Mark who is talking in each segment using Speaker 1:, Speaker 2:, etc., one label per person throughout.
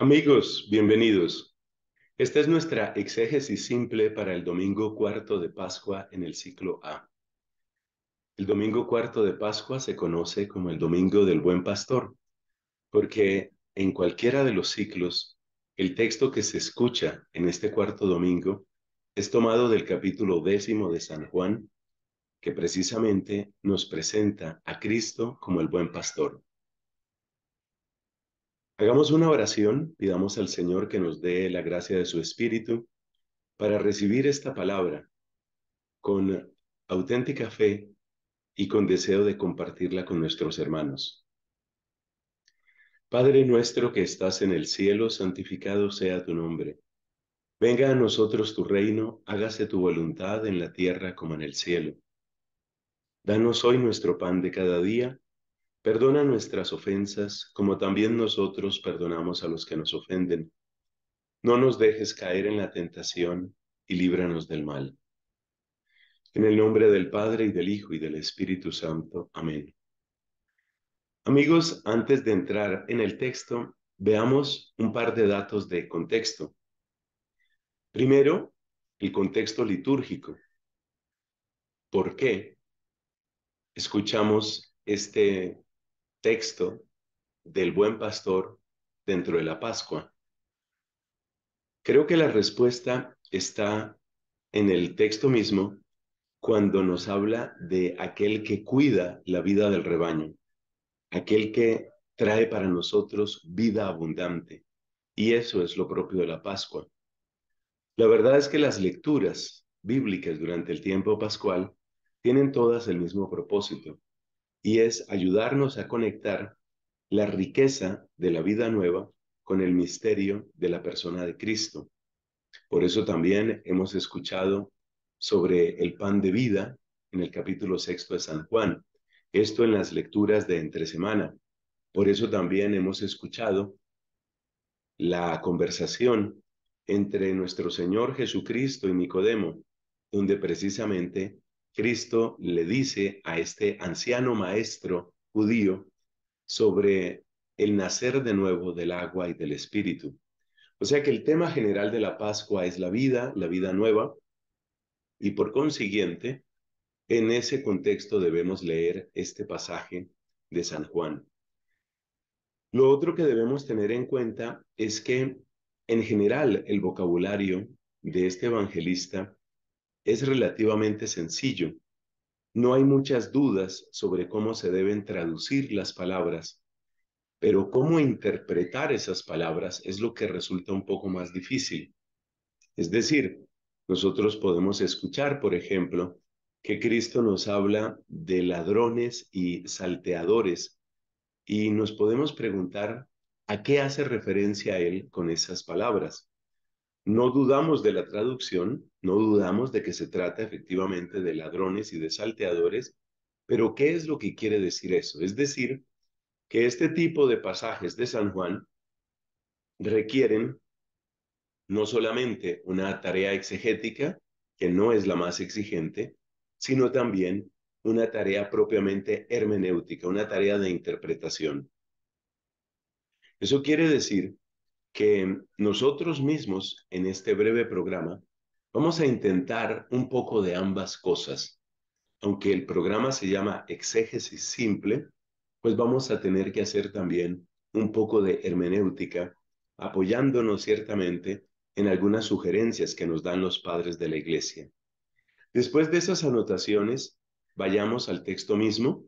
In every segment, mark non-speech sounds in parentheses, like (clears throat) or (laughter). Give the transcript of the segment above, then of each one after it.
Speaker 1: Amigos, bienvenidos. Esta es nuestra exégesis simple para el domingo cuarto de Pascua en el ciclo A. El domingo cuarto de Pascua se conoce como el domingo del buen pastor, porque en cualquiera de los ciclos, el texto que se escucha en este cuarto domingo es tomado del capítulo décimo de San Juan, que precisamente nos presenta a Cristo como el buen pastor. Hagamos una oración, pidamos al Señor que nos dé la gracia de su Espíritu para recibir esta palabra con auténtica fe y con deseo de compartirla con nuestros hermanos. Padre nuestro que estás en el cielo, santificado sea tu nombre. Venga a nosotros tu reino, hágase tu voluntad en la tierra como en el cielo. Danos hoy nuestro pan de cada día Perdona nuestras ofensas, como también nosotros perdonamos a los que nos ofenden. No nos dejes caer en la tentación y líbranos del mal. En el nombre del Padre y del Hijo y del Espíritu Santo. Amén. Amigos, antes de entrar en el texto, veamos un par de datos de contexto. Primero, el contexto litúrgico. ¿Por qué escuchamos este texto del buen pastor dentro de la Pascua? Creo que la respuesta está en el texto mismo cuando nos habla de aquel que cuida la vida del rebaño, aquel que trae para nosotros vida abundante. Y eso es lo propio de la Pascua. La verdad es que las lecturas bíblicas durante el tiempo pascual tienen todas el mismo propósito, y es ayudarnos a conectar la riqueza de la vida nueva con el misterio de la persona de Cristo. Por eso también hemos escuchado sobre el pan de vida en el capítulo sexto de San Juan, esto en las lecturas de entre semana. Por eso también hemos escuchado la conversación entre nuestro Señor Jesucristo y Nicodemo, donde precisamente Cristo le dice a este anciano maestro judío sobre el nacer de nuevo del agua y del espíritu. O sea que el tema general de la Pascua es la vida, la vida nueva, y por consiguiente, en ese contexto debemos leer este pasaje de San Juan. Lo otro que debemos tener en cuenta es que en general el vocabulario de este evangelista es relativamente sencillo. No hay muchas dudas sobre cómo se deben traducir las palabras, pero cómo interpretar esas palabras es lo que resulta un poco más difícil. Es decir, nosotros podemos escuchar, por ejemplo, que Cristo nos habla de ladrones y salteadores y nos podemos preguntar a qué hace referencia a él con esas palabras. No dudamos de la traducción, no dudamos de que se trata efectivamente de ladrones y de salteadores, pero ¿qué es lo que quiere decir eso? Es decir, que este tipo de pasajes de San Juan requieren no solamente una tarea exegética, que no es la más exigente, sino también una tarea propiamente hermenéutica, una tarea de interpretación. Eso quiere decir que nosotros mismos en este breve programa vamos a intentar un poco de ambas cosas. Aunque el programa se llama Exégesis Simple, pues vamos a tener que hacer también un poco de hermenéutica, apoyándonos ciertamente en algunas sugerencias que nos dan los padres de la Iglesia. Después de esas anotaciones, vayamos al texto mismo.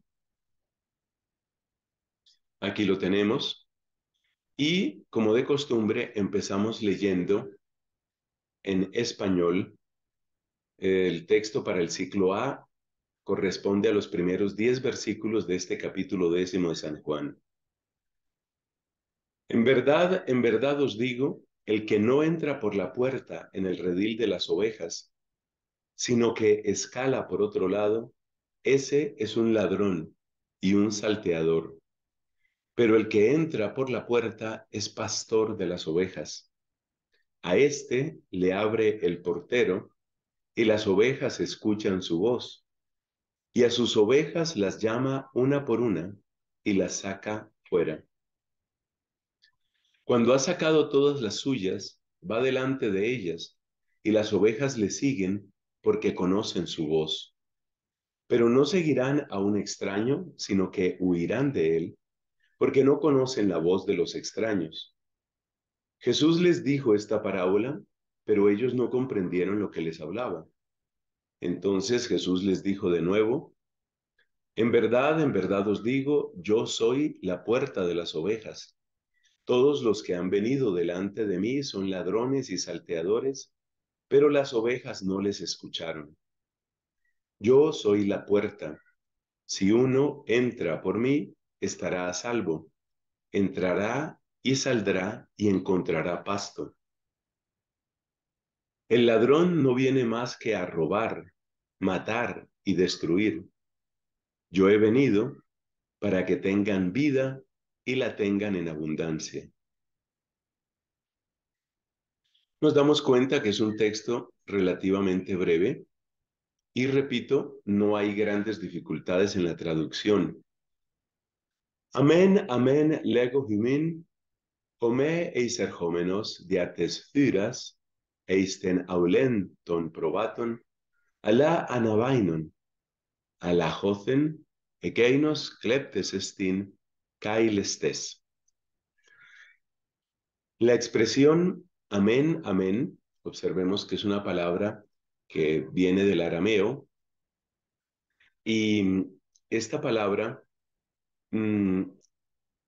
Speaker 1: Aquí lo tenemos, y como de costumbre, empezamos leyendo en español eh, el texto para el ciclo A corresponde a los primeros diez versículos de este capítulo décimo de San Juan. En verdad, en verdad os digo, el que no entra por la puerta en el redil de las ovejas, sino que escala por otro lado, ese es un ladrón y un salteador. Pero el que entra por la puerta es pastor de las ovejas. A éste le abre el portero y las ovejas escuchan su voz. Y a sus ovejas las llama una por una y las saca fuera. Cuando ha sacado todas las suyas, va delante de ellas y las ovejas le siguen porque conocen su voz. Pero no seguirán a un extraño, sino que huirán de él porque no conocen la voz de los extraños. Jesús les dijo esta parábola, pero ellos no comprendieron lo que les hablaba. Entonces Jesús les dijo de nuevo, en verdad, en verdad os digo, yo soy la puerta de las ovejas. Todos los que han venido delante de mí son ladrones y salteadores, pero las ovejas no les escucharon. Yo soy la puerta. Si uno entra por mí, estará a salvo. Entrará y saldrá y encontrará pasto. El ladrón no viene más que a robar, matar y destruir. Yo he venido para que tengan vida y la tengan en abundancia. Nos damos cuenta que es un texto relativamente breve y repito, no hay grandes dificultades en la traducción. Amén, amén, lego himin, home eis diates fyras, eisten aulenton probaton, ala anabainon, ala jocen, ekeinos cleptes estin, lestes. La expresión amén, amén, observemos que es una palabra que viene del arameo y esta palabra Mm,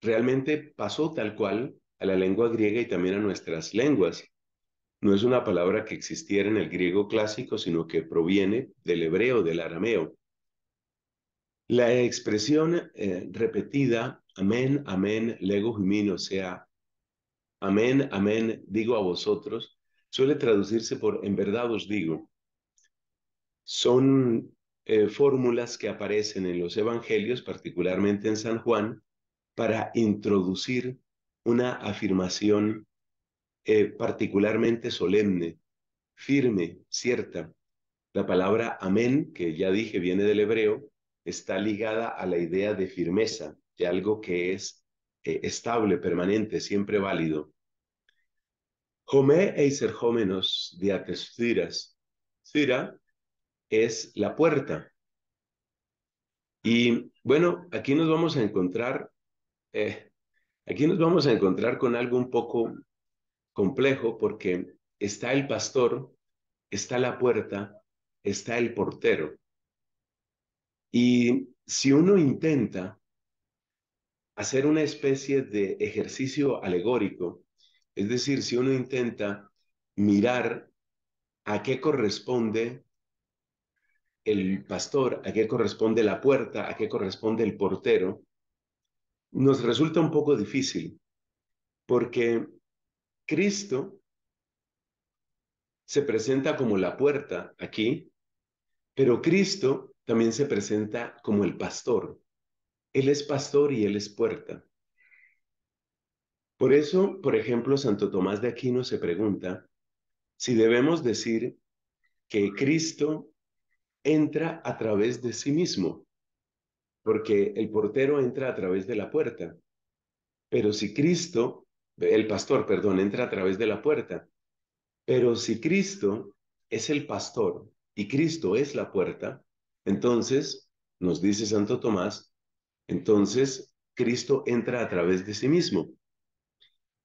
Speaker 1: realmente pasó tal cual a la lengua griega y también a nuestras lenguas. No es una palabra que existiera en el griego clásico, sino que proviene del hebreo, del arameo. La expresión eh, repetida, amén, amén, lego humino, o sea, amén, amén, digo a vosotros, suele traducirse por en verdad os digo. Son eh, fórmulas que aparecen en los evangelios, particularmente en San Juan, para introducir una afirmación eh, particularmente solemne, firme, cierta. La palabra amén, que ya dije viene del hebreo, está ligada a la idea de firmeza, de algo que es eh, estable, permanente, siempre válido. Homé eiser homenos diates es la puerta. Y bueno, aquí nos vamos a encontrar, eh, aquí nos vamos a encontrar con algo un poco complejo porque está el pastor, está la puerta, está el portero. Y si uno intenta hacer una especie de ejercicio alegórico, es decir, si uno intenta mirar a qué corresponde el pastor, a qué corresponde la puerta, a qué corresponde el portero, nos resulta un poco difícil, porque Cristo se presenta como la puerta aquí, pero Cristo también se presenta como el pastor. Él es pastor y él es puerta. Por eso, por ejemplo, Santo Tomás de Aquino se pregunta si debemos decir que Cristo entra a través de sí mismo, porque el portero entra a través de la puerta. Pero si Cristo, el pastor, perdón, entra a través de la puerta, pero si Cristo es el pastor y Cristo es la puerta, entonces, nos dice Santo Tomás, entonces Cristo entra a través de sí mismo.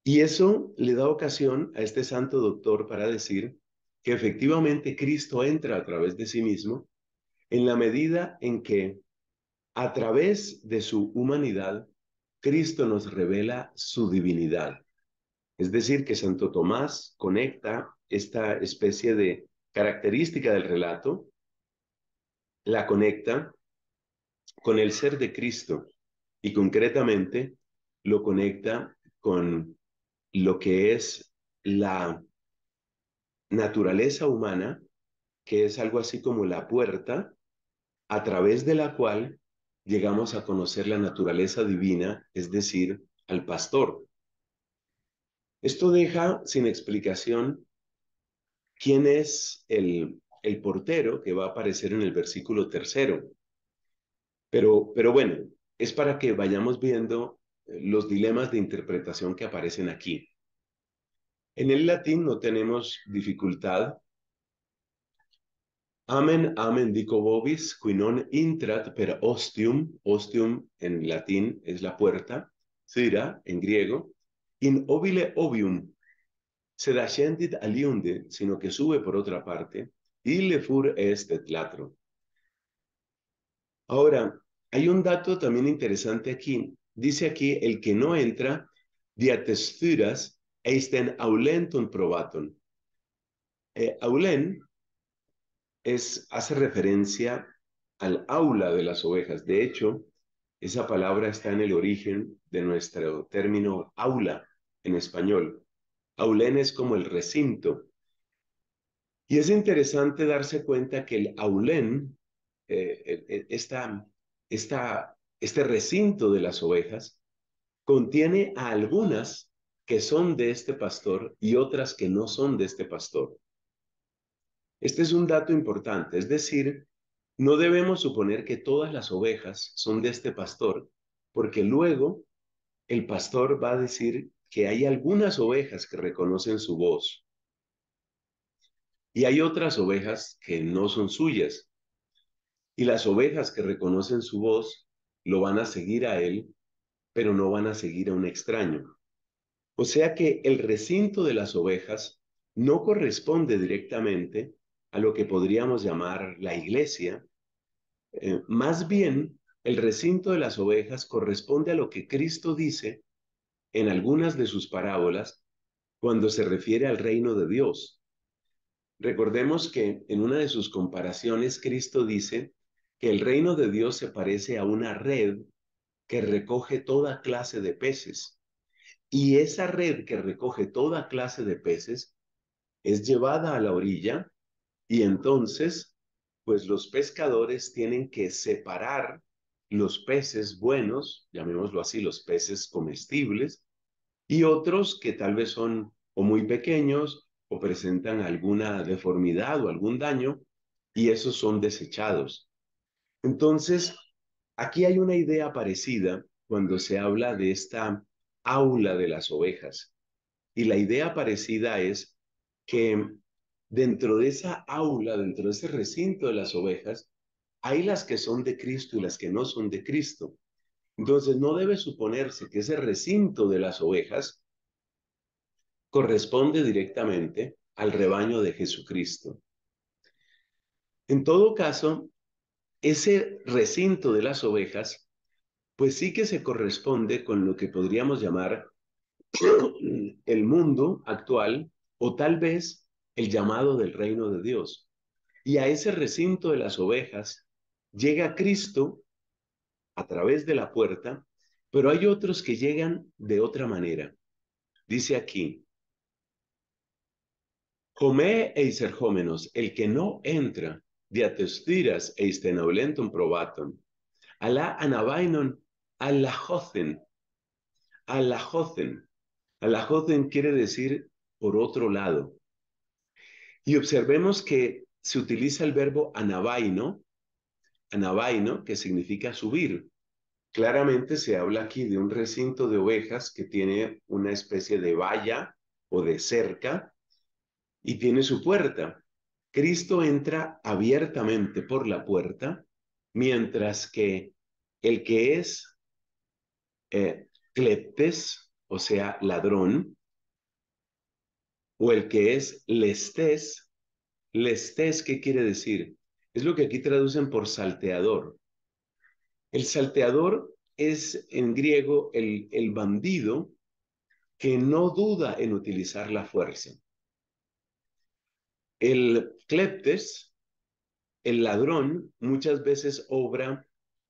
Speaker 1: Y eso le da ocasión a este santo doctor para decir, que efectivamente Cristo entra a través de sí mismo en la medida en que a través de su humanidad, Cristo nos revela su divinidad. Es decir, que Santo Tomás conecta esta especie de característica del relato, la conecta con el ser de Cristo y concretamente lo conecta con lo que es la naturaleza humana, que es algo así como la puerta a través de la cual llegamos a conocer la naturaleza divina, es decir, al pastor. Esto deja sin explicación quién es el, el portero que va a aparecer en el versículo tercero. Pero, pero bueno, es para que vayamos viendo eh, los dilemas de interpretación que aparecen aquí. En el latín no tenemos dificultad. Amen, amen, dico vobis, qui non intrat per ostium, ostium en latín es la puerta, cira en griego, in obile obium, ascendit aliunde, sino que sube por otra parte, y fur est latro. Ahora, hay un dato también interesante aquí. Dice aquí, el que no entra, diatesturas eisten aulentum probatum. Eh, aulen es, hace referencia al aula de las ovejas. De hecho, esa palabra está en el origen de nuestro término aula en español. Aulen es como el recinto. Y es interesante darse cuenta que el aulén, eh, este recinto de las ovejas, contiene a algunas que son de este pastor y otras que no son de este pastor. Este es un dato importante, es decir, no debemos suponer que todas las ovejas son de este pastor, porque luego el pastor va a decir que hay algunas ovejas que reconocen su voz y hay otras ovejas que no son suyas. Y las ovejas que reconocen su voz lo van a seguir a él, pero no van a seguir a un extraño. O sea que el recinto de las ovejas no corresponde directamente a lo que podríamos llamar la iglesia. Eh, más bien, el recinto de las ovejas corresponde a lo que Cristo dice en algunas de sus parábolas cuando se refiere al reino de Dios. Recordemos que en una de sus comparaciones Cristo dice que el reino de Dios se parece a una red que recoge toda clase de peces. Y esa red que recoge toda clase de peces es llevada a la orilla y entonces, pues los pescadores tienen que separar los peces buenos, llamémoslo así, los peces comestibles, y otros que tal vez son o muy pequeños o presentan alguna deformidad o algún daño, y esos son desechados. Entonces, aquí hay una idea parecida cuando se habla de esta aula de las ovejas. Y la idea parecida es que dentro de esa aula, dentro de ese recinto de las ovejas, hay las que son de Cristo y las que no son de Cristo. Entonces no debe suponerse que ese recinto de las ovejas corresponde directamente al rebaño de Jesucristo. En todo caso, ese recinto de las ovejas pues sí que se corresponde con lo que podríamos llamar (clears throat) el mundo actual o tal vez el llamado del reino de Dios. Y a ese recinto de las ovejas llega Cristo a través de la puerta, pero hay otros que llegan de otra manera. Dice aquí, Comé eiserjómenos, el que no entra, diatestiras eistenaulentum probatum, alá anabainon alajozen. Alajozen. Alajozen quiere decir por otro lado. Y observemos que se utiliza el verbo anabaino, anabaino, que significa subir. Claramente se habla aquí de un recinto de ovejas que tiene una especie de valla o de cerca y tiene su puerta. Cristo entra abiertamente por la puerta, mientras que el que es eh, cleptes, o sea, ladrón, o el que es lestes. Lestes, ¿qué quiere decir? Es lo que aquí traducen por salteador. El salteador es en griego el, el bandido que no duda en utilizar la fuerza. El cleptes, el ladrón, muchas veces obra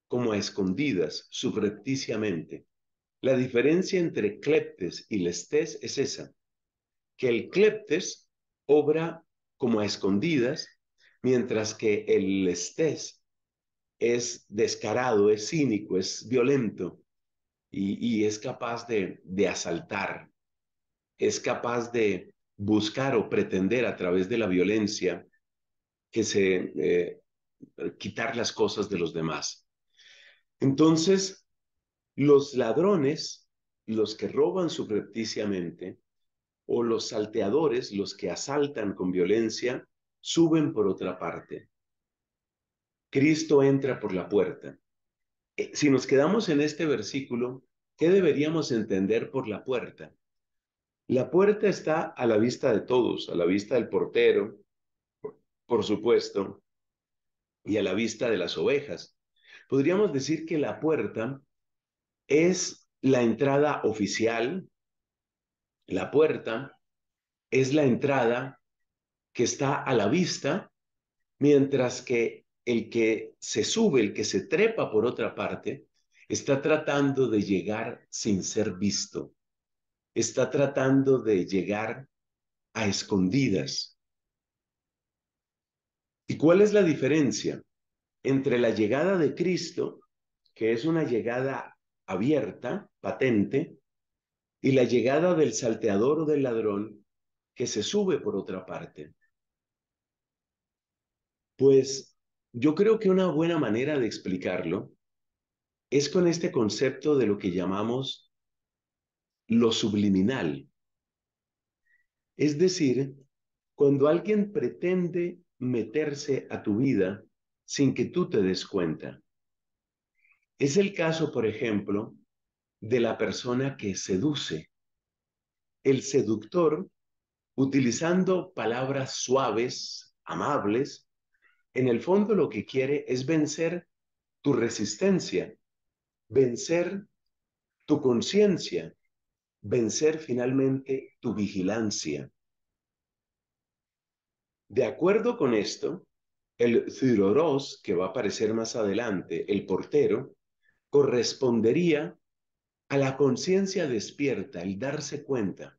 Speaker 1: como a escondidas, subrepticiamente. La diferencia entre cleptes y lestés es esa, que el cleptes obra como a escondidas, mientras que el lestés es descarado, es cínico, es violento y, es capaz de, asaltar, es capaz de buscar o pretender a través de la violencia que se eh, quitar las cosas de los demás. Entonces, los ladrones, los que roban subrepticiamente, o los salteadores, los que asaltan con violencia, suben por otra parte. Cristo entra por la puerta. Eh, si nos quedamos en este versículo, ¿qué deberíamos entender por la puerta? La puerta está a la vista de todos, a la vista del portero, por supuesto, y a la vista de las ovejas. Podríamos decir que la puerta es la entrada oficial, la puerta, es la entrada que está a la vista, mientras que el que se sube, el que se trepa por otra parte, está tratando de llegar sin ser visto, está tratando de llegar a escondidas. ¿Y cuál es la diferencia entre la llegada de Cristo, que es una llegada abierta, patente, y la llegada del salteador o del ladrón que se sube por otra parte. Pues yo creo que una buena manera de explicarlo es con este concepto de lo que llamamos lo subliminal. Es decir, cuando alguien pretende meterse a tu vida sin que tú te des cuenta. Es el caso, por ejemplo, de la persona que seduce. El seductor, utilizando palabras suaves, amables, en el fondo lo que quiere es vencer tu resistencia, vencer tu conciencia, vencer finalmente tu vigilancia. De acuerdo con esto, el Zirorós, que va a aparecer más adelante, el portero, correspondería a la conciencia despierta, el darse cuenta.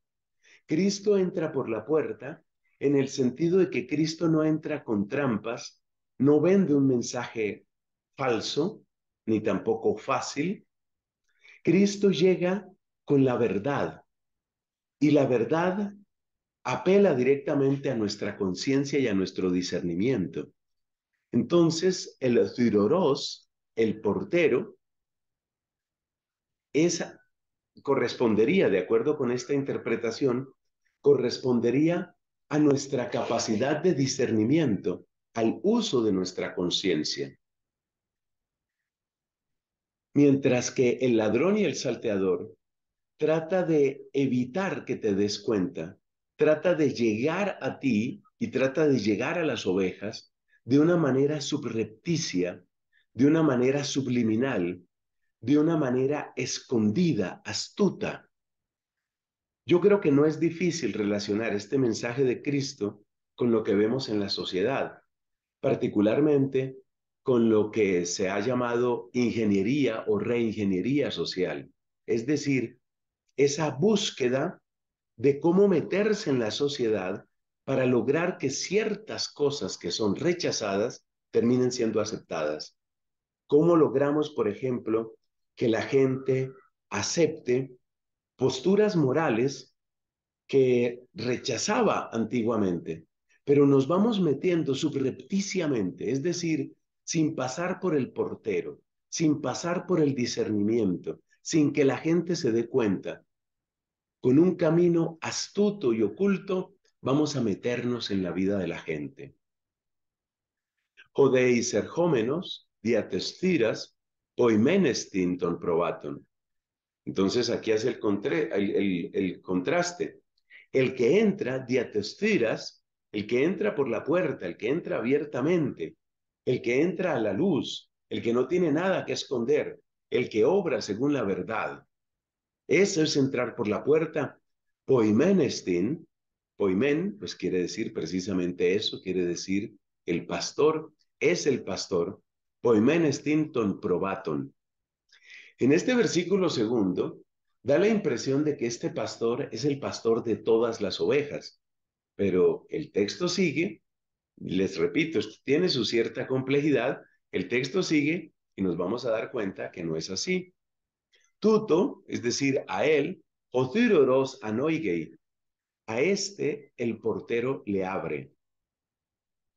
Speaker 1: Cristo entra por la puerta en el sentido de que Cristo no entra con trampas, no vende un mensaje falso, ni tampoco fácil. Cristo llega con la verdad y la verdad apela directamente a nuestra conciencia y a nuestro discernimiento. Entonces, el Ciroros, el portero, esa correspondería, de acuerdo con esta interpretación, correspondería a nuestra capacidad de discernimiento, al uso de nuestra conciencia. Mientras que el ladrón y el salteador trata de evitar que te des cuenta, trata de llegar a ti y trata de llegar a las ovejas de una manera subrepticia, de una manera subliminal, de una manera escondida, astuta. Yo creo que no es difícil relacionar este mensaje de Cristo con lo que vemos en la sociedad, particularmente con lo que se ha llamado ingeniería o reingeniería social, es decir, esa búsqueda de cómo meterse en la sociedad para lograr que ciertas cosas que son rechazadas terminen siendo aceptadas. ¿Cómo logramos, por ejemplo, que la gente acepte posturas morales que rechazaba antiguamente, pero nos vamos metiendo subrepticiamente, es decir, sin pasar por el portero, sin pasar por el discernimiento, sin que la gente se dé cuenta. Con un camino astuto y oculto vamos a meternos en la vida de la gente. Jodeis Serjómenos, Diatestiras, poimenestinton probaton. Entonces aquí hace el, contraste. El que entra diatestiras, el que entra por la puerta, el que entra abiertamente, el que entra a la luz, el que no tiene nada que esconder, el que obra según la verdad. Eso es entrar por la puerta. Poimenestin, poimen, pues quiere decir precisamente eso, quiere decir el pastor, es el pastor, poimen probaton. En este versículo segundo, da la impresión de que este pastor es el pastor de todas las ovejas, pero el texto sigue, les repito, tiene su cierta complejidad, el texto sigue y nos vamos a dar cuenta que no es así. Tuto, es decir, a él, anoigei, a este el portero le abre.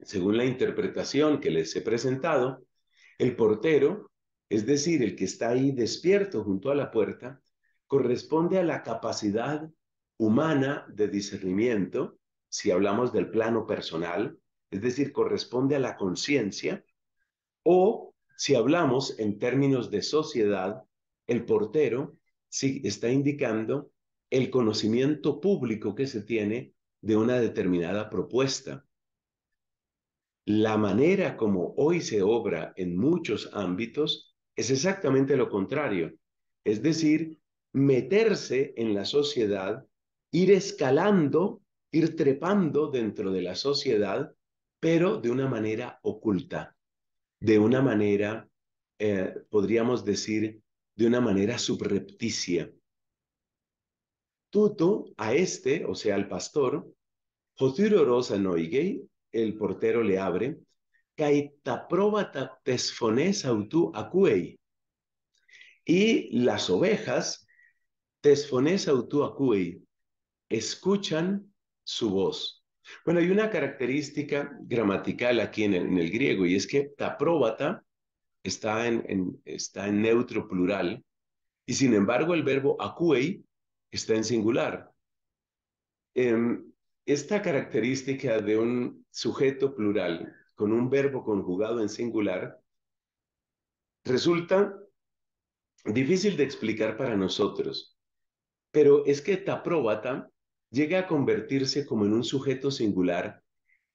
Speaker 1: Según la interpretación que les he presentado, el portero, es decir, el que está ahí despierto junto a la puerta, corresponde a la capacidad humana de discernimiento, si hablamos del plano personal, es decir, corresponde a la conciencia, o si hablamos en términos de sociedad, el portero está indicando el conocimiento público que se tiene de una determinada propuesta, la manera como hoy se obra en muchos ámbitos es exactamente lo contrario, es decir, meterse en la sociedad, ir escalando, ir trepando dentro de la sociedad, pero de una manera oculta, de una manera, eh, podríamos decir, de una manera subrepticia. Tuto a este, o sea, al pastor, Jotirorosa Noigei, el portero le abre, Y las ovejas, escuchan su voz. Bueno, hay una característica gramatical aquí en el, griego y es que tapróbata está en, está en neutro plural y sin embargo el verbo acuei está en singular. Em, esta característica de un sujeto plural con un verbo conjugado en singular resulta difícil de explicar para nosotros, pero es que tapróbata llega a convertirse como en un sujeto singular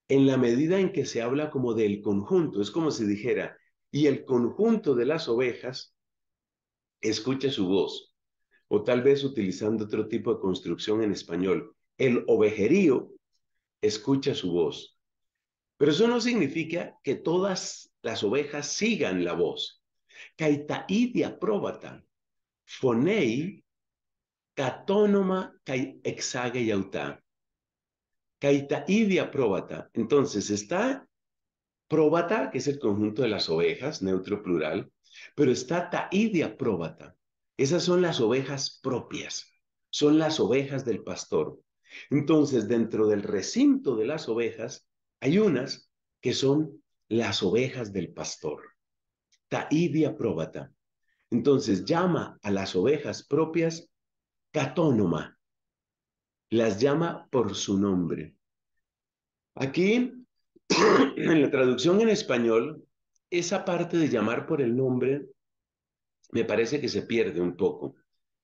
Speaker 1: en la medida en que se habla como del conjunto, es como si dijera, y el conjunto de las ovejas escucha su voz, o tal vez utilizando otro tipo de construcción en español, el ovejerío escucha su voz. Pero eso no significa que todas las ovejas sigan la voz. Caitaidia probata. fonei, catónoma, exage Caitaidia probata. Entonces está probata, que es el conjunto de las ovejas, neutro plural, pero está taidia probata. Esas son las ovejas propias, son las ovejas del pastor. Entonces, dentro del recinto de las ovejas, hay unas que son las ovejas del pastor. Taidia próbata. Entonces llama a las ovejas propias catónoma. Las llama por su nombre. Aquí, (clears throat) en la traducción en español, esa parte de llamar por el nombre me parece que se pierde un poco.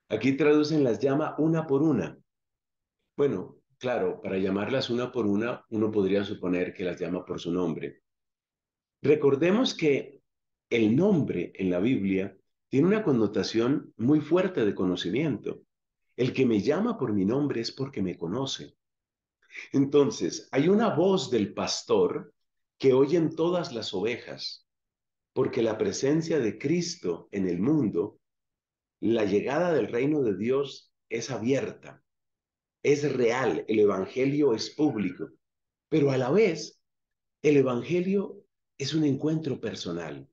Speaker 1: Aquí traducen las llama una por una. Bueno, claro, para llamarlas una por una, uno podría suponer que las llama por su nombre. Recordemos que el nombre en la Biblia tiene una connotación muy fuerte de conocimiento. El que me llama por mi nombre es porque me conoce. Entonces, hay una voz del pastor que oyen todas las ovejas, porque la presencia de Cristo en el mundo, la llegada del reino de Dios es abierta es real, el Evangelio es público, pero a la vez el Evangelio es un encuentro personal.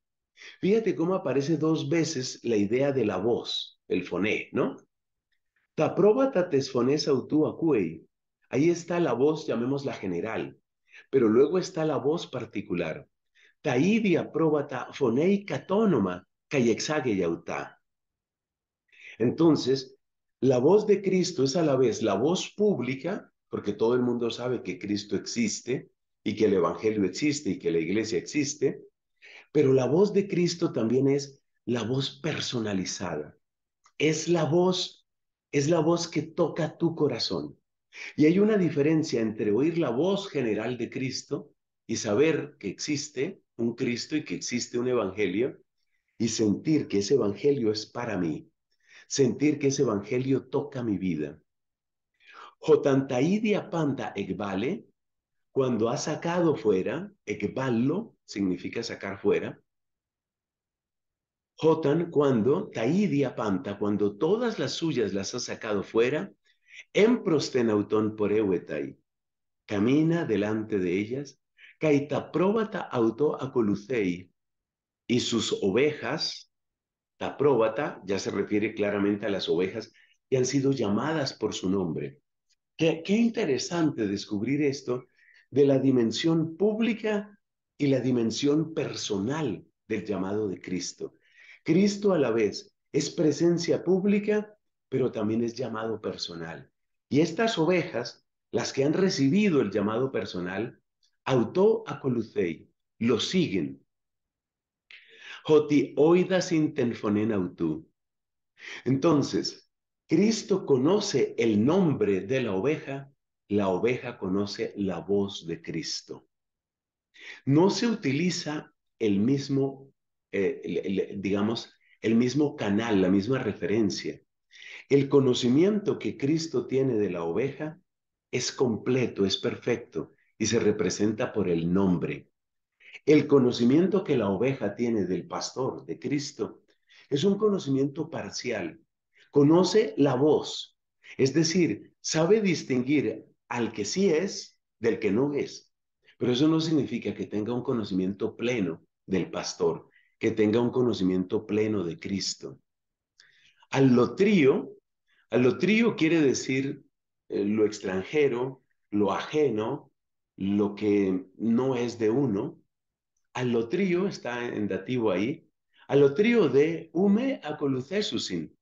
Speaker 1: Fíjate cómo aparece dos veces la idea de la voz, el foné, ¿no? Ta probata tesfones Ahí está la voz, llamémosla general, pero luego está la voz particular. Taidia probata fonéi catónoma, kai yautá. Entonces, la voz de Cristo es a la vez la voz pública, porque todo el mundo sabe que Cristo existe y que el Evangelio existe y que la iglesia existe, pero la voz de Cristo también es la voz personalizada. Es la voz, es la voz que toca tu corazón. Y hay una diferencia entre oír la voz general de Cristo y saber que existe un Cristo y que existe un Evangelio y sentir que ese Evangelio es para mí, sentir que ese evangelio toca mi vida. taidia panta ekvale, cuando ha sacado fuera, ekvallo significa sacar fuera. Jotan, cuando, taidia panta, cuando todas las suyas las ha sacado fuera, emprostenauton ewetai, camina delante de ellas, probata auto acolucei, y sus ovejas, la próbata ya se refiere claramente a las ovejas que han sido llamadas por su nombre. Qué, interesante descubrir esto de la dimensión pública y la dimensión personal del llamado de Cristo. Cristo a la vez es presencia pública, pero también es llamado personal. Y estas ovejas, las que han recibido el llamado personal, auto a Colucei, lo siguen, entonces, Cristo conoce el nombre de la oveja, la oveja conoce la voz de Cristo. No se utiliza el mismo, eh, digamos, el mismo canal, la misma referencia. El conocimiento que Cristo tiene de la oveja es completo, es perfecto y se representa por el nombre. El conocimiento que la oveja tiene del pastor, de Cristo, es un conocimiento parcial. Conoce la voz, es decir, sabe distinguir al que sí es del que no es. Pero eso no significa que tenga un conocimiento pleno del pastor, que tenga un conocimiento pleno de Cristo. Al a lo trío quiere decir eh, lo extranjero, lo ajeno, lo que no es de uno, alotrío, está en dativo ahí, alotrío de hume acolucesusin.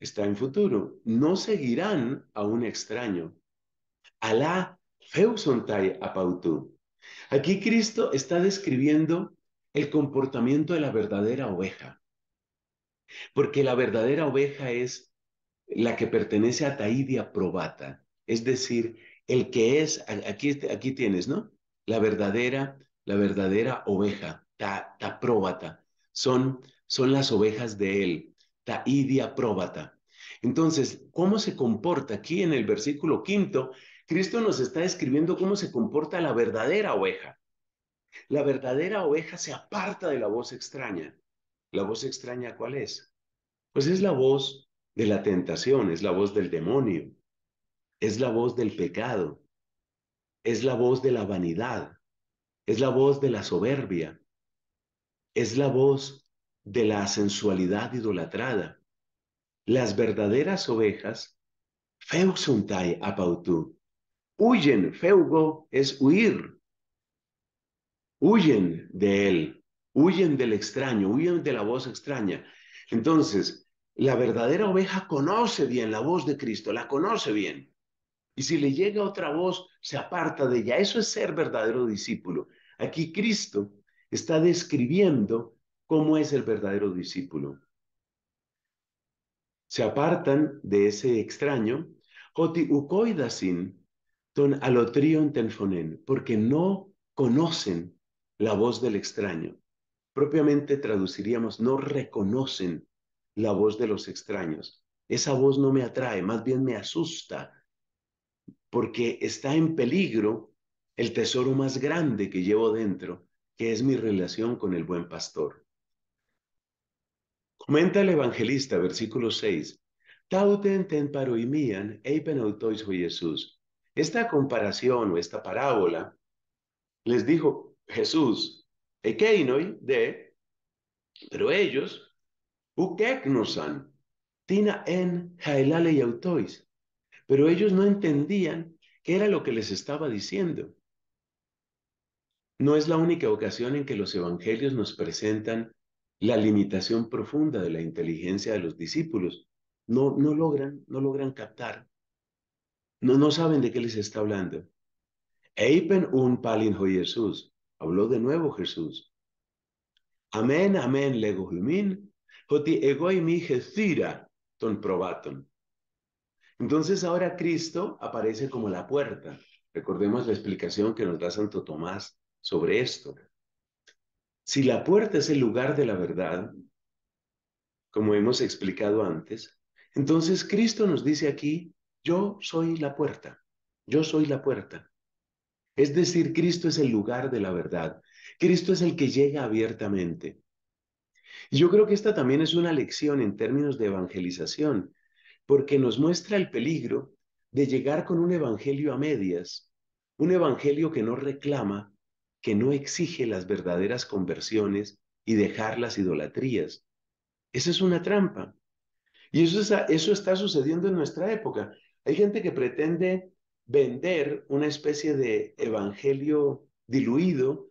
Speaker 1: Está en futuro. No seguirán a un extraño. Alá feusontai apautú. Aquí Cristo está describiendo el comportamiento de la verdadera oveja. Porque la verdadera oveja es la que pertenece a Taidia probata, es decir, el que es, aquí, aquí tienes, ¿no? la verdadera, la verdadera oveja, ta, ta próbata, son, son las ovejas de él, ta idia próbata. Entonces, ¿cómo se comporta aquí en el versículo quinto? Cristo nos está describiendo cómo se comporta la verdadera oveja. La verdadera oveja se aparta de la voz extraña. ¿La voz extraña cuál es? Pues es la voz de la tentación, es la voz del demonio, es la voz del pecado, es la voz de la vanidad, es la voz de la soberbia, es la voz de la sensualidad idolatrada. Las verdaderas ovejas, huyen, feugo es huir, huyen de él, huyen del extraño, huyen de la voz extraña. Entonces, la verdadera oveja conoce bien la voz de Cristo, la conoce bien. Y si le llega otra voz se aparta de ella. Eso es ser verdadero discípulo. Aquí Cristo está describiendo cómo es el verdadero discípulo. Se apartan de ese extraño, porque no conocen la voz del extraño. Propiamente traduciríamos, no reconocen la voz de los extraños. Esa voz no me atrae, más bien me asusta, porque está en peligro el tesoro más grande que llevo dentro, que es mi relación con el buen pastor. Comenta el evangelista, versículo 6. Esta comparación o esta parábola les dijo Jesús, ekeinoi de, pero ellos, ukeknosan, tina en jaelale y autois pero ellos no entendían qué era lo que les estaba diciendo. No es la única ocasión en que los evangelios nos presentan la limitación profunda de la inteligencia de los discípulos. No, no logran, no logran captar. No, no saben de qué les está hablando. Eipen un Jesús. Habló de nuevo Jesús. Amén, amén, legulmin. joti egoi mi ton probaton. Entonces ahora Cristo aparece como la puerta. Recordemos la explicación que nos da Santo Tomás sobre esto. Si la puerta es el lugar de la verdad, como hemos explicado antes, entonces Cristo nos dice aquí, yo soy la puerta, yo soy la puerta. Es decir, Cristo es el lugar de la verdad, Cristo es el que llega abiertamente. Y yo creo que esta también es una lección en términos de evangelización, porque nos muestra el peligro de llegar con un evangelio a medias, un evangelio que no reclama, que no exige las verdaderas conversiones y dejar las idolatrías. Esa es una trampa. Y eso, está sucediendo en nuestra época. Hay gente que pretende vender una especie de evangelio diluido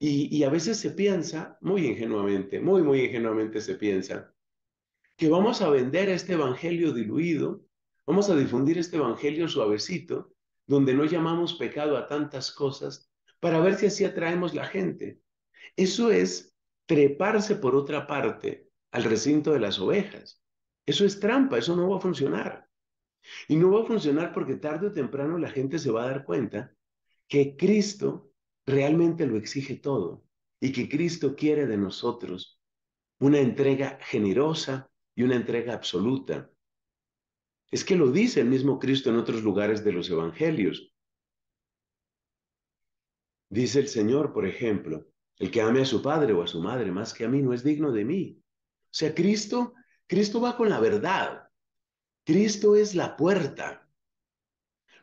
Speaker 1: y, y a veces se piensa, muy ingenuamente, muy, muy ingenuamente se piensa, que vamos a vender este evangelio diluido, vamos a difundir este evangelio suavecito, donde no llamamos pecado a tantas cosas, para ver si así atraemos la gente. Eso es treparse por otra parte al recinto de las ovejas. Eso es trampa, eso no va a funcionar. Y no va a funcionar porque tarde o temprano la gente se va a dar cuenta que Cristo realmente lo exige todo y que Cristo quiere de nosotros una entrega generosa, y una entrega absoluta. Es que lo dice el mismo Cristo en otros lugares de los evangelios. Dice el Señor, por ejemplo, el que ame a su padre o a su madre más que a mí no es digno de mí. O sea, Cristo, Cristo va con la verdad. Cristo es la puerta.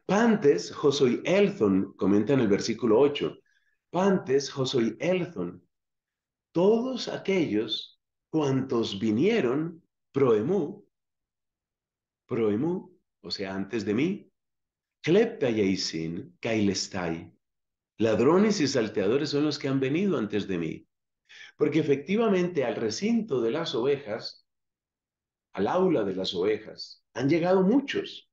Speaker 1: Pantes, Josué Elthon, comenta en el versículo 8, Pantes, Josué Elton. todos aquellos cuantos vinieron Proemú, Proemú, o sea, antes de mí, Clepta Yaisin, Kailestai. Ladrones y salteadores son los que han venido antes de mí. Porque efectivamente al recinto de las ovejas, al aula de las ovejas, han llegado muchos.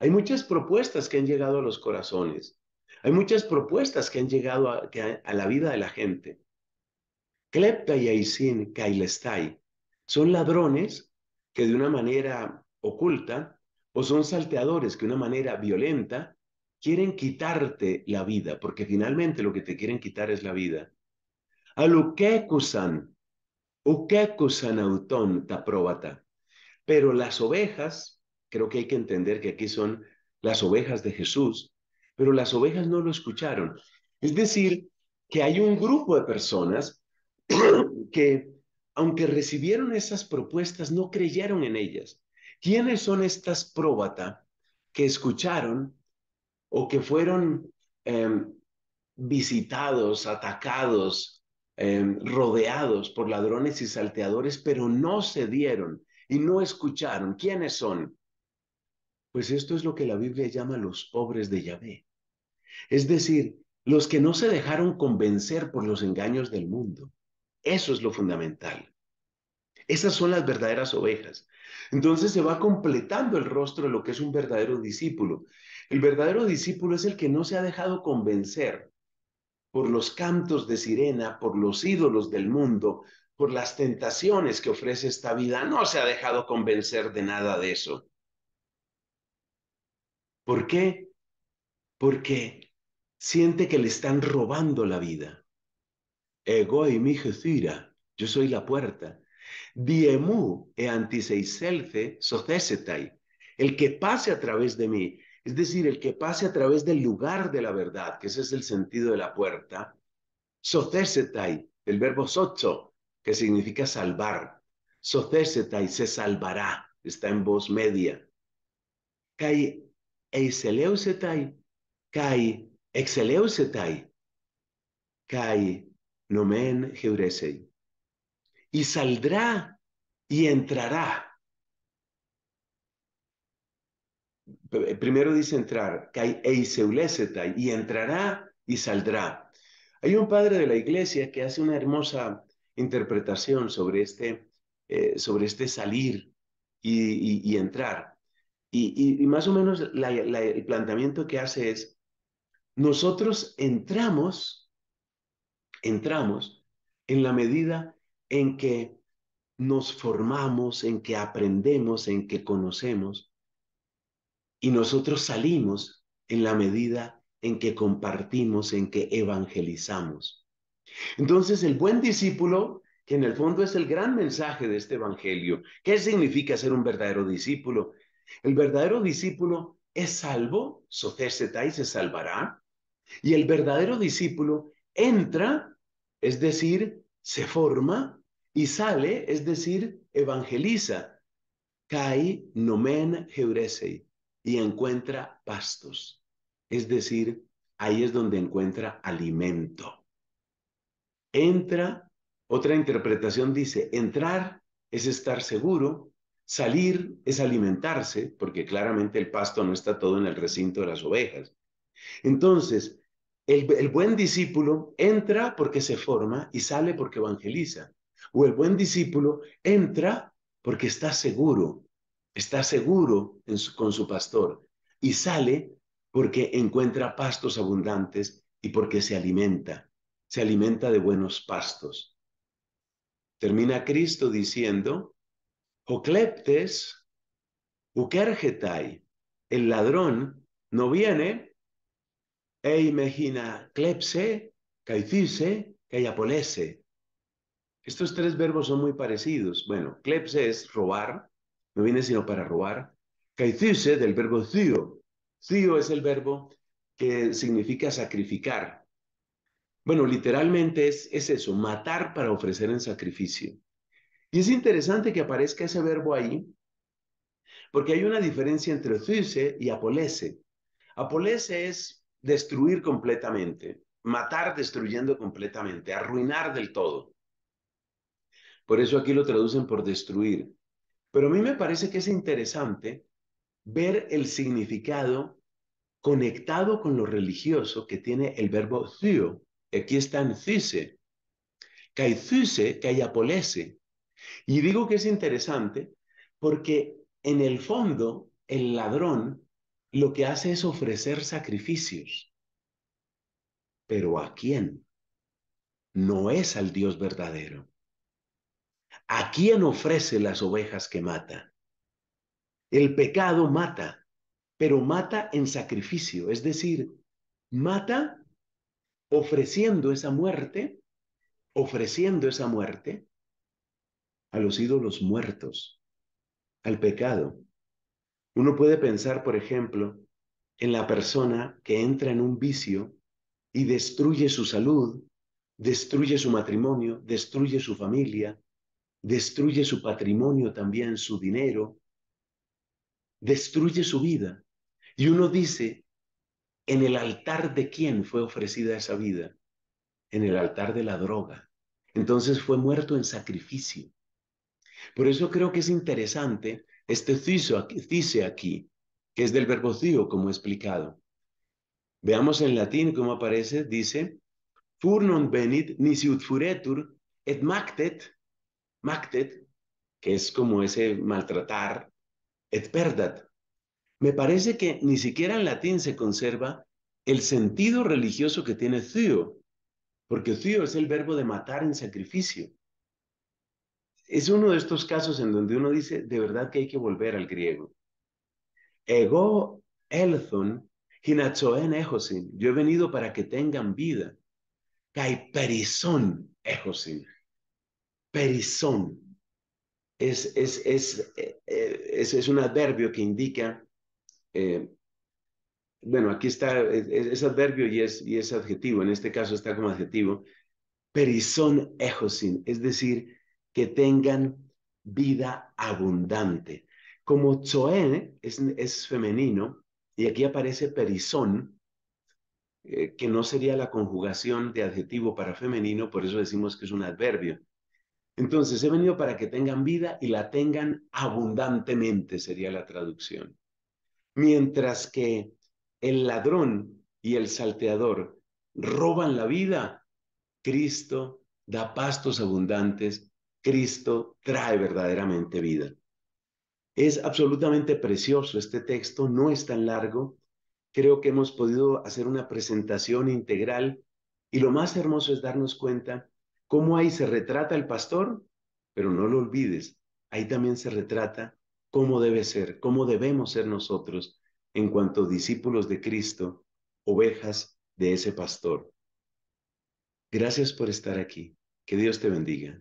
Speaker 1: Hay muchas propuestas que han llegado a los corazones. Hay muchas propuestas que han llegado a, la vida de la gente. Clepta y Aisin Kailestai son ladrones de una manera oculta o son salteadores que de una manera violenta quieren quitarte la vida, porque finalmente lo que te quieren quitar es la vida. A lo que o autón Pero las ovejas, creo que hay que entender que aquí son las ovejas de Jesús, pero las ovejas no lo escucharon. Es decir, que hay un grupo de personas (clears throat) que aunque recibieron esas propuestas, no creyeron en ellas. ¿Quiénes son estas próbata que escucharon o que fueron em, visitados, atacados, em, rodeados por ladrones y salteadores, pero no cedieron y no escucharon? ¿Quiénes son? Pues esto es lo que la Biblia llama los pobres de Yahvé. Es decir, los que no se dejaron convencer por los engaños del mundo eso es lo fundamental. Esas son las verdaderas ovejas. Entonces se va completando el rostro de lo que es un verdadero discípulo. El verdadero discípulo es el que no se ha dejado convencer por los cantos de sirena, por los ídolos del mundo, por las tentaciones que ofrece esta vida. No se ha dejado convencer de nada de eso. ¿Por qué? Porque siente que le están robando la vida. Ego y mi yo soy la puerta. Diemu e antiseiselce socesetai, el que pase a través de mí, es decir, el que pase a través del lugar de la verdad, que ese es el sentido de la puerta. Socesetai, el verbo socho, que significa salvar. Socesetai, se salvará, está en voz media. Kai eiseleusetai, kai exeleusetai. kai Nomen Geuresei. Y saldrá y entrará. Primero dice entrar, y entrará y saldrá. Hay un padre de la iglesia que hace una hermosa interpretación sobre este, eh, sobre este salir y, entrar. Y, más o menos el planteamiento que hace es, nosotros entramos entramos en la medida en que nos formamos, en que aprendemos, en que conocemos, y nosotros salimos en la medida en que compartimos, en que evangelizamos. Entonces el buen discípulo, que en el fondo es el gran mensaje de este Evangelio, ¿qué significa ser un verdadero discípulo? El verdadero discípulo es salvo, y se salvará, y el verdadero discípulo entra, es decir, se forma, y sale, es decir, evangeliza. Kai nomen geuresei y encuentra pastos. Es decir, ahí es donde encuentra alimento. Entra, otra interpretación dice, entrar es estar seguro, salir es alimentarse, porque claramente el pasto no está todo en el recinto de las ovejas. Entonces, el, buen discípulo entra porque se forma y sale porque evangeliza. O el buen discípulo entra porque está seguro, está seguro con su pastor y sale porque encuentra pastos abundantes y porque se alimenta, se alimenta de buenos pastos. Termina Cristo diciendo, Jocleptes, Ukergetai, el ladrón, no viene Eimegina clepse, caicise, caiapolese. Estos tres verbos son muy parecidos. Bueno, klepse es robar, no viene sino para robar. Caicise del verbo zio. Zio es el verbo que significa sacrificar. Bueno, literalmente es, eso, matar para ofrecer en sacrificio. Y es interesante que aparezca ese verbo ahí, porque hay una diferencia entre zio y apolese. Apolese es destruir completamente, matar destruyendo completamente, arruinar del todo. Por eso aquí lo traducen por destruir. Pero a mí me parece que es interesante ver el significado conectado con lo religioso que tiene el verbo zio. Aquí está en que caizuse, apolese. Y digo que es interesante porque en el fondo el ladrón lo que hace es ofrecer sacrificios. Pero ¿a quién? No es al Dios verdadero. ¿A quién ofrece las ovejas que mata? El pecado mata, pero mata en sacrificio, es decir, mata ofreciendo esa muerte, ofreciendo esa muerte a los ídolos muertos, al pecado, uno puede pensar, por ejemplo, en la persona que entra en un vicio y destruye su salud, destruye su matrimonio, destruye su familia, destruye su patrimonio también, su dinero, destruye su vida. Y uno dice, ¿en el altar de quién fue ofrecida esa vida? En el altar de la droga. Entonces fue muerto en sacrificio. Por eso creo que es interesante este ciso aquí, aquí, que es del verbo cio, como he explicado. Veamos en latín cómo aparece, dice, fur non venit ut furetur et mactet, mactet, que es como ese maltratar, et perdat. Me parece que ni siquiera en latín se conserva el sentido religioso que tiene cio, porque cio es el verbo de matar en sacrificio es uno de estos casos en donde uno dice, de verdad que hay que volver al griego. Ego elzon hinachoen ejosin. Yo he venido para que tengan vida. Kai perison ejosin. Perison. Es, eh, eh, es, es, un adverbio que indica, eh, bueno, aquí está, es, adverbio y es, y es adjetivo, en este caso está como adjetivo, Perison ejosin, es decir, que tengan vida abundante. Como Zoé es, femenino, y aquí aparece perizón, eh, que no sería la conjugación de adjetivo para femenino, por eso decimos que es un adverbio. Entonces, he venido para que tengan vida y la tengan abundantemente, sería la traducción. Mientras que el ladrón y el salteador roban la vida, Cristo da pastos abundantes Cristo trae verdaderamente vida. Es absolutamente precioso este texto, no es tan largo. Creo que hemos podido hacer una presentación integral y lo más hermoso es darnos cuenta cómo ahí se retrata el pastor, pero no lo olvides, ahí también se retrata cómo debe ser, cómo debemos ser nosotros en cuanto discípulos de Cristo, ovejas de ese pastor. Gracias por estar aquí. Que Dios te bendiga.